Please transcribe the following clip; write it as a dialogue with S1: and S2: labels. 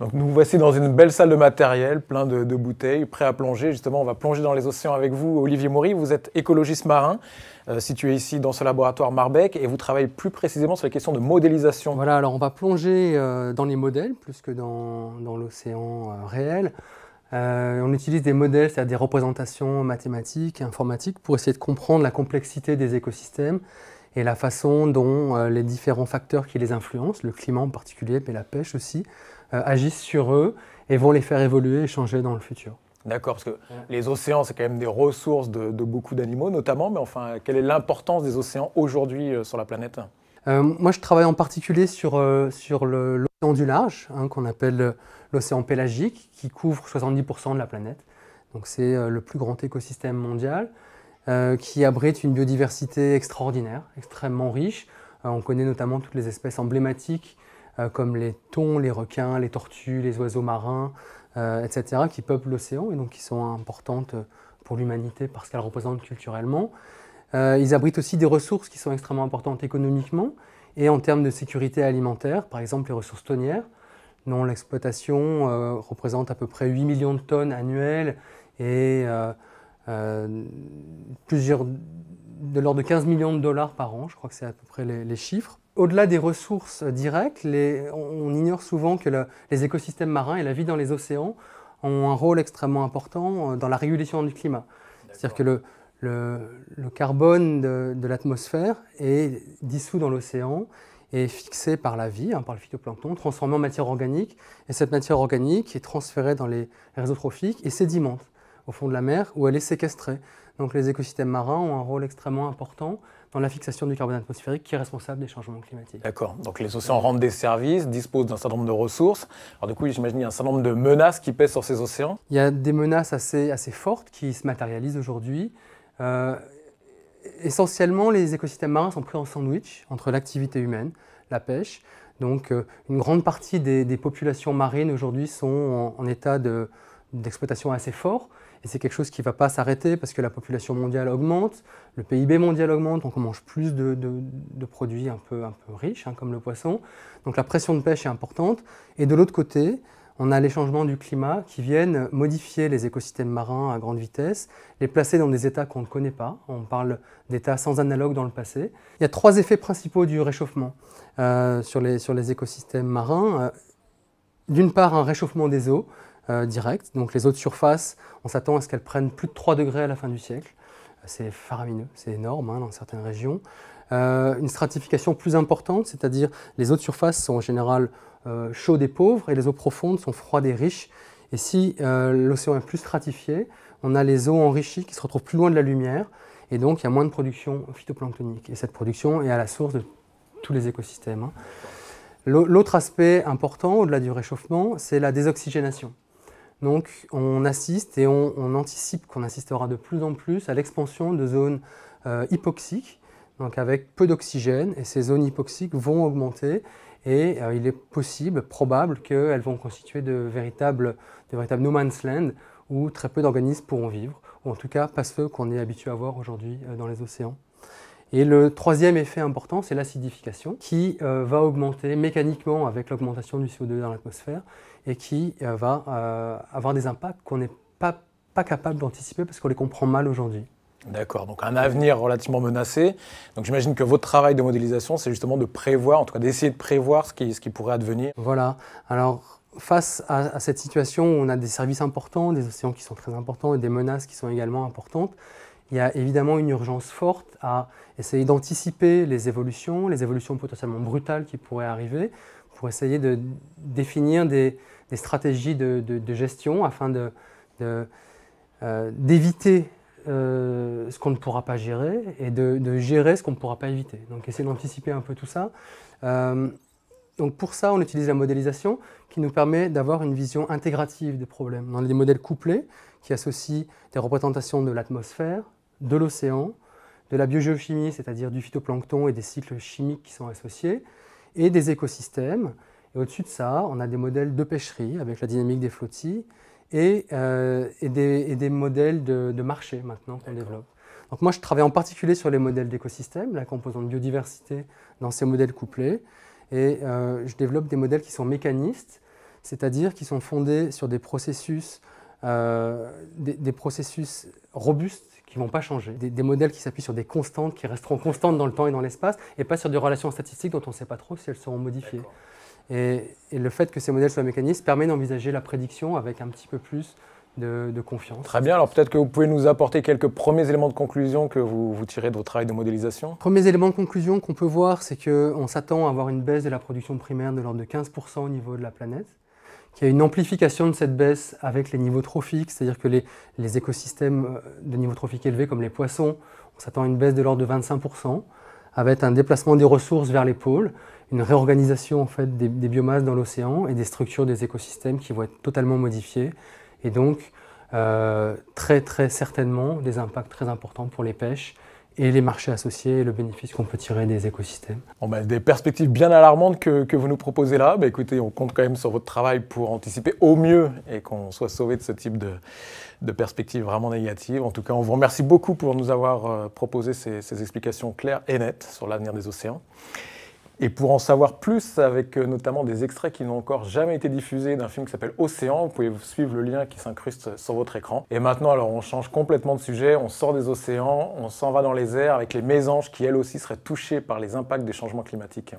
S1: Donc nous voici dans une belle salle de matériel, plein de, bouteilles, prêts à plonger. Justement, on va plonger dans les océans avec vous, Olivier Maury. Vous êtes écologiste marin, euh, situé ici dans ce laboratoire Marbec, et vous travaillez plus précisément sur la question de modélisation. Voilà, alors on va plonger euh, dans les modèles
S2: plus que dans, l'océan euh, réel. on utilise des modèles, c'est-à-dire des représentations mathématiques, informatiques, pour essayer de comprendre la complexité des écosystèmes et la façon dont euh, les différents facteurs qui les influencent, le climat en particulier, mais la pêche aussi, euh, agissent sur eux et vont les faire évoluer et changer dans le futur.
S1: D'accord, parce que les océans, c'est quand même des ressources de, beaucoup d'animaux notamment, mais enfin, quelle est l'importance des océans aujourd'hui euh, sur la planète
S2: Moi, je travaille en particulier sur, sur l'océan du large, hein, qu'on appelle l'océan pélagique, qui couvre 70% de la planète. Donc c'est le plus grand écosystème mondial. Euh, qui abrite une biodiversité extraordinaire, extrêmement riche. Euh, on connaît notamment toutes les espèces emblématiques euh, comme les thons, les requins, les tortues, les oiseaux marins, etc., qui peuplent l'océan et donc qui sont importantes pour l'humanité parce qu'elles représentent culturellement. ils abritent aussi des ressources qui sont extrêmement importantes économiquement et en termes de sécurité alimentaire, par exemple les ressources tonnières, dont l'exploitation représente à peu près 8 millions de tonnes annuelles et euh, plusieurs, de l'ordre de 15 millions de dollars par an, je crois que c'est à peu près les, chiffres. Au-delà des ressources euh, directes, les, on, ignore souvent que les écosystèmes marins et la vie dans les océans ont un rôle extrêmement important euh, dans la régulation du climat. C'est-à-dire que le, le, carbone de, l'atmosphère est dissous dans l'océan et fixé par la vie, hein, par le phytoplancton, transformé en matière organique. Et cette matière organique est transférée dans les réseaux trophiques et sédimente au fond de la mer où elle est séquestrée. Donc les écosystèmes marins ont un rôle extrêmement important dans la fixation du carbone atmosphérique qui est responsable des changements
S1: climatiques. D'accord. Donc les océans rendent des services, disposent d'un certain nombre de ressources. Alors du coup, j'imagine qu'il y a un certain nombre de menaces qui pèsent sur ces océans.
S2: Il y a des menaces assez, assez fortes qui se matérialisent aujourd'hui. Euh, essentiellement, les écosystèmes marins sont pris en sandwich entre l'activité humaine, la pêche. Donc euh, une grande partie des, populations marines aujourd'hui sont en, état d'exploitation assez fort. Et c'est quelque chose qui ne va pas s'arrêter parce que la population mondiale augmente, le PIB mondial augmente, on mange plus de, produits un peu, un peu riches, hein, comme le poisson. Donc la pression de pêche est importante. Et de l'autre côté, on a les changements du climat qui viennent modifier les écosystèmes marins à grande vitesse, les placer dans des états qu'on ne connaît pas. On parle d'états sans analogue dans le passé. Il y a trois effets principaux du réchauffement euh, sur, les, sur les écosystèmes marins. Euh, d'une part, un réchauffement des eaux. Euh, direct. Donc les eaux de surface, on s'attend à ce qu'elles prennent plus de 3 degrés à la fin du siècle. C'est faramineux, c'est énorme hein, dans certaines régions. Euh, une stratification plus importante, c'est-à-dire les eaux de surface sont en général euh, chaudes et pauvres et les eaux profondes sont froides et riches. Et si l'océan est plus stratifié, on a les eaux enrichies qui se retrouvent plus loin de la lumière et donc il y a moins de production phytoplanctonique. Et cette production est à la source de tous les écosystèmes. Hein. L'autre aspect important, au-delà du réchauffement, c'est la désoxygénation. Donc on assiste et on, anticipe qu'on assistera de plus en plus à l'expansion de zones euh, hypoxiques, donc avec peu d'oxygène, et ces zones hypoxiques vont augmenter et euh, il est possible, probable qu'elles vont constituer de véritables, de véritables no man's land où très peu d'organismes pourront vivre, ou en tout cas pas ceux qu'on est habitué à voir aujourd'hui euh, dans les océans. Et le troisième effet important, c'est l'acidification, qui euh, va augmenter mécaniquement avec l'augmentation du CO2 dans l'atmosphère et qui euh, va euh, avoir des impacts qu'on n'est pas, pas capable d'anticiper parce qu'on les comprend mal aujourd'hui.
S1: D'accord, donc un avenir relativement menacé. Donc j'imagine que votre travail de modélisation, c'est justement de prévoir, en tout cas d'essayer de prévoir ce qui, ce qui pourrait advenir. Voilà, alors
S2: face à, à cette situation où on a des services importants, des océans qui sont très importants et des menaces qui sont également importantes, il y a évidemment une urgence forte à essayer d'anticiper les évolutions, les évolutions potentiellement brutales qui pourraient arriver, pour essayer de définir des, stratégies de, gestion afin euh, d'éviter de, euh, ce qu'on ne pourra pas gérer et de, gérer ce qu'on ne pourra pas éviter. Donc essayer d'anticiper un peu tout ça. Euh, donc pour ça, on utilise la modélisation qui nous permet d'avoir une vision intégrative des problèmes. Dans les modèles couplés, qui associent des représentations de l'atmosphère, de l'océan, de la biogéochimie, c'est-à-dire du phytoplancton et des cycles chimiques qui sont associés, et des écosystèmes. Et au-dessus de ça, on a des modèles de pêcherie avec la dynamique des flottis euh, et, des, modèles de, marché maintenant qu'on développe. Donc moi, je travaille en particulier sur les modèles d'écosystèmes, la composante biodiversité dans ces modèles couplés. Et euh, je développe des modèles qui sont mécanistes, c'est-à-dire qui sont fondés sur des processus euh, des, processus robustes qui ne vont pas changer, des, modèles qui s'appuient sur des constantes, qui resteront constantes dans le temps et dans l'espace, et pas sur des relations statistiques dont on ne sait pas trop si elles seront modifiées. Et, le fait que ces modèles soient mécanistes permet d'envisager la prédiction avec un petit peu plus de, confiance. Très bien,
S1: alors peut-être que vous pouvez nous apporter quelques premiers éléments de conclusion que vous, vous tirez de votre travail de modélisation.
S2: Premiers éléments de conclusion qu'on peut voir, c'est qu'on s'attend à avoir une baisse de la production primaire de l'ordre de 15% au niveau de la planète. Il y a une amplification de cette baisse avec les niveaux trophiques, c'est-à-dire que les, écosystèmes euh, de niveaux trophique élevés comme les poissons, on s'attend à une baisse de l'ordre de 25%, avec un déplacement des ressources vers les pôles, une réorganisation en fait des, biomasses dans l'océan et des structures des écosystèmes qui vont être totalement modifiées, et donc euh, très très certainement des impacts très importants pour les pêches et les marchés associés et le bénéfice qu'on peut tirer des écosystèmes.
S1: Ben, des perspectives bien alarmantes que, vous nous proposez là. Ben, écoutez, on compte quand même sur votre travail pour anticiper au mieux et qu'on soit sauvé de ce type de, de perspectives vraiment négatives. En tout cas, on vous remercie beaucoup pour nous avoir euh, proposé ces explications claires et nettes sur l'avenir des océans. Et pour en savoir plus, avec euh, notamment des extraits qui n'ont encore jamais été diffusés d'un film qui s'appelle Océan, vous pouvez suivre le lien qui s'incruste sur votre écran. Et maintenant, alors on change complètement de sujet, on sort des océans, on s'en va dans les airs avec les mésanges qui elles aussi seraient touchées par les impacts des changements climatiques.